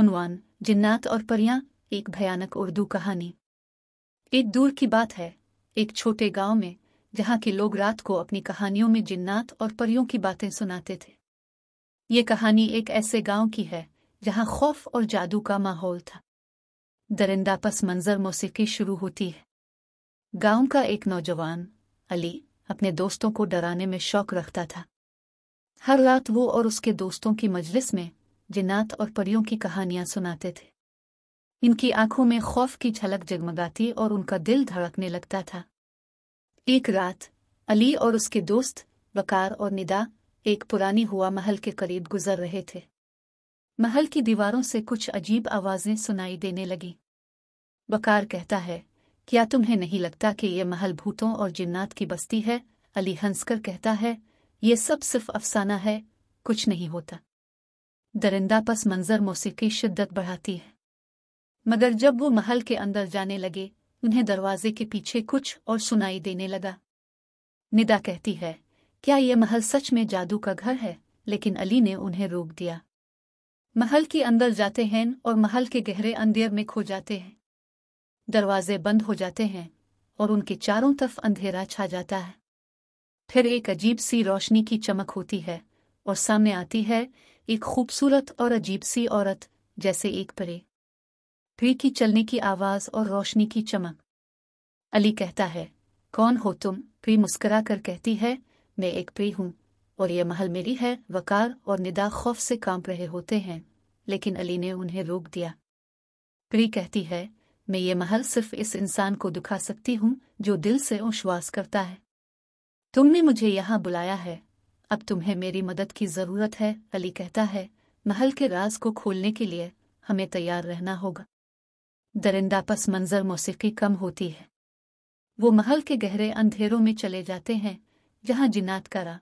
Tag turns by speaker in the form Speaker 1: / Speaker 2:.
Speaker 1: उनवान जिन्नात और परियां एक भयानक उर्दू कहानी एक दूर की बात है एक छोटे गांव में जहां के लोग रात को अपनी कहानियों में जिन्नात और परियों की बातें सुनाते थे ये कहानी एक ऐसे गांव की है जहां खौफ और जादू का माहौल था दरिंदा पस मंजर मौसीकी शुरू होती है गांव का एक नौजवान अली अपने दोस्तों को डराने में शौक रखता था हर रात वो और उसके दोस्तों की मजलिस में जिन्नात और परियों की कहानियां सुनाते थे इनकी आंखों में खौफ की झलक जगमगाती और उनका दिल धड़कने लगता था एक रात अली और उसके दोस्त वकार और निदा एक पुरानी हुआ महल के करीब गुजर रहे थे महल की दीवारों से कुछ अजीब आवाज़ें सुनाई देने लगीं वकार कहता है क्या तुम्हें नहीं लगता कि ये महल भूतों और जिन्नात की बस्ती है अली हंसकर कहता है ये सब सिर्फ अफसाना है कुछ नहीं होता दरिंदा पस मंजर मौसीकी शिद्दत बढ़ाती है मगर जब वो महल के अंदर जाने लगे उन्हें दरवाजे के पीछे कुछ और सुनाई देने लगा निदा कहती है क्या ये महल सच में जादू का घर है लेकिन अली ने उन्हें रोक दिया महल के अंदर जाते हैं और महल के गहरे अंधेर में खो जाते हैं दरवाजे बंद हो जाते हैं और उनके चारों तरफ अंधेरा छा जाता है फिर एक अजीब सी रोशनी की चमक होती है और सामने आती है एक खूबसूरत और अजीब सी औरत जैसे एक परे भीड़ की चलने की आवाज़ और रोशनी की चमक अली कहता है कौन हो तुम प्री मुस्करा कर कहती है मैं एक प्री हूँ और यह महल मेरी है वकार और निदा खौफ से कांप रहे होते हैं लेकिन अली ने उन्हें रोक दिया प्री कहती है मैं ये महल सिर्फ इस इंसान को दुखा सकती हूँ जो दिल से उश्वास करता है तुमने मुझे यहाँ बुलाया है अब तुम्हें मेरी मदद की ज़रूरत है अली कहता है महल के राज को खोलने के लिए हमें तैयार रहना होगा दरिंदा पस मंजर मौसीकी कम होती है वो महल के गहरे अंधेरों में चले जाते हैं जहाँ जिनात करा